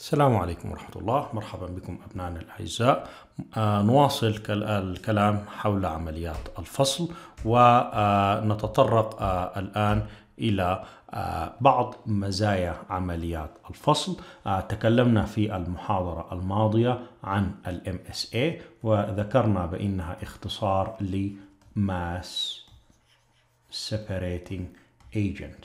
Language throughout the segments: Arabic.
السلام عليكم ورحمة الله مرحبا بكم أبنائنا الأعزاء آه، نواصل الكلام حول عمليات الفصل ونتطرق آه، آه، الآن إلى بعض مزايا عمليات الفصل تكلمنا في المحاضرة الماضية عن الـ MSA وذكرنا بأنها اختصار لـ Mass Separating Agent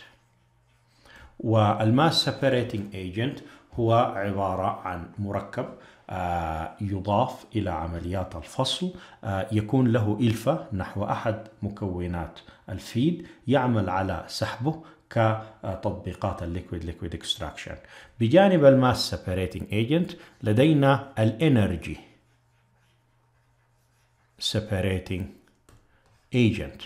والماس Separating Agent هو عبارة عن مركب آه، يضاف إلى عمليات الفصل آه، يكون له إلفة نحو أحد مكونات الفيد يعمل على سحبه كتطبيقات الليكويد ليكويد اكستراكشن بجانب الماس سيبريتنج ايجنت لدينا الانرجي سيبريتنج ايجنت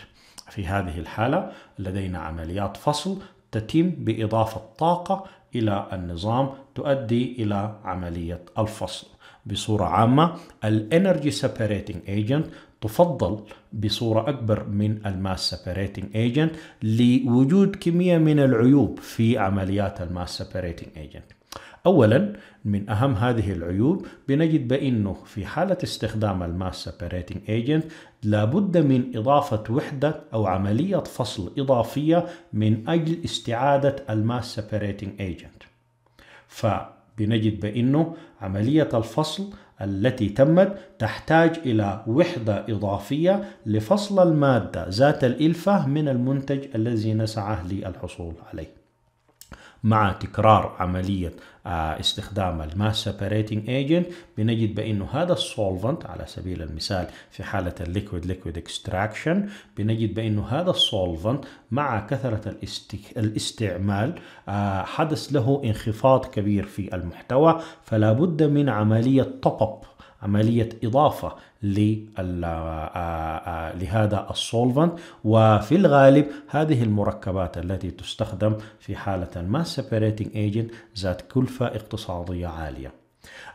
في هذه الحالة لدينا عمليات فصل تتم بإضافة طاقة إلى النظام تؤدي إلى عملية الفصل بصورة عامة الانرجي سيبريتنج ايجنت تفضل بصورة أكبر من الماس سيبريتنج ايجنت لوجود كمية من العيوب في عمليات الماس سيبريتنج ايجنت أولا من أهم هذه العيوب بنجد بأنه في حالة استخدام الماس سيبريتنج ايجنت لابد من إضافة وحدة أو عملية فصل إضافية من أجل استعادة الماس سيبريتنج ايجنت فبنجد بأنه عملية الفصل التي تمت تحتاج إلى وحدة إضافية لفصل المادة ذات الإلفة من المنتج الذي نسعى للحصول عليه مع تكرار عملية آه، استخدام الماس سيبريتنج ايجنت بنجد بانه هذا السولفنت على سبيل المثال في حاله الليكويد ليكويد اكستراكشن بنجد بانه هذا السولفنت مع كثره الاستعمال آه، حدث له انخفاض كبير في المحتوى فلا بد من عمليه توب عملية إضافة لهذا السولفنت وفي الغالب هذه المركبات التي تستخدم في حالة ما سيبريتنج ايجنت ذات كلفة اقتصادية عالية.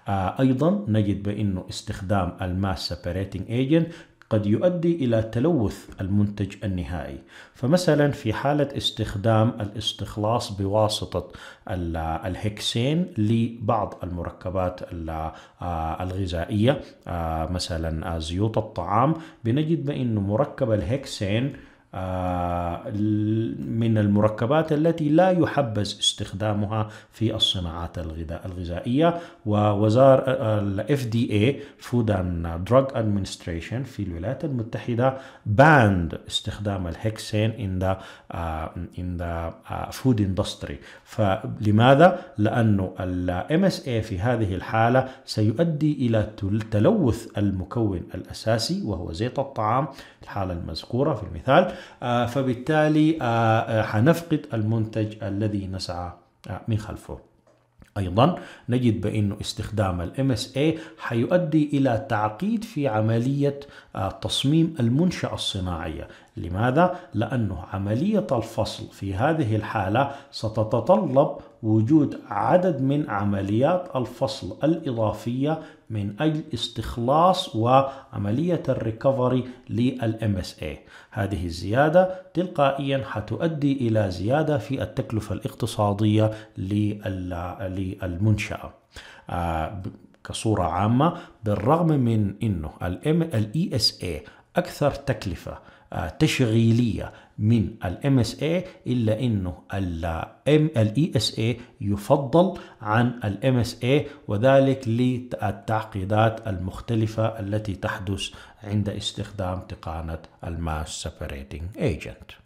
أيضا نجد بأنه استخدام الماس سيبريتنج ايجنت قد يؤدي إلى تلوث المنتج النهائي فمثلا في حالة استخدام الاستخلاص بواسطة الهكسين لبعض المركبات آه، الغذائية آه، مثلا آه، زيوت الطعام بنجد بأن مركب الهكسين آه، من المركبات التي لا يحبذ استخدامها في الصناعات الغذائية ووزارة الـ FDA Food and Drug Administration في الولايات المتحدة باند استخدام الهكسين in the, آه، in the آه، food industry فلماذا؟ لأنه الـ MSA في هذه الحالة سيؤدي إلى تلوث المكون الأساسي وهو زيت الطعام الحالة المذكورة في المثال آه، فبالتالي آه، آه، حنفقد المنتج الذي نسعى من خلفه ايضا نجد بان استخدام ال MSA حيؤدي الى تعقيد في عمليه تصميم المنشاه الصناعيه لماذا؟ لأنه عملية الفصل في هذه الحالة ستتطلب وجود عدد من عمليات الفصل الإضافية من أجل استخلاص وعملية الريكفري للام اس اي هذه الزيادة تلقائيا حتؤدي إلى زيادة في التكلفة الاقتصادية للمنشأة آه، كصورة عامة بالرغم من أنه الـ ESA أكثر تكلفة تشغيلية من الـ MSA إلا أنه الـ ESA يفضل عن الـ MSA وذلك للتعقيدات المختلفة التي تحدث عند استخدام تقانه الماس سيبريتنج ايجنت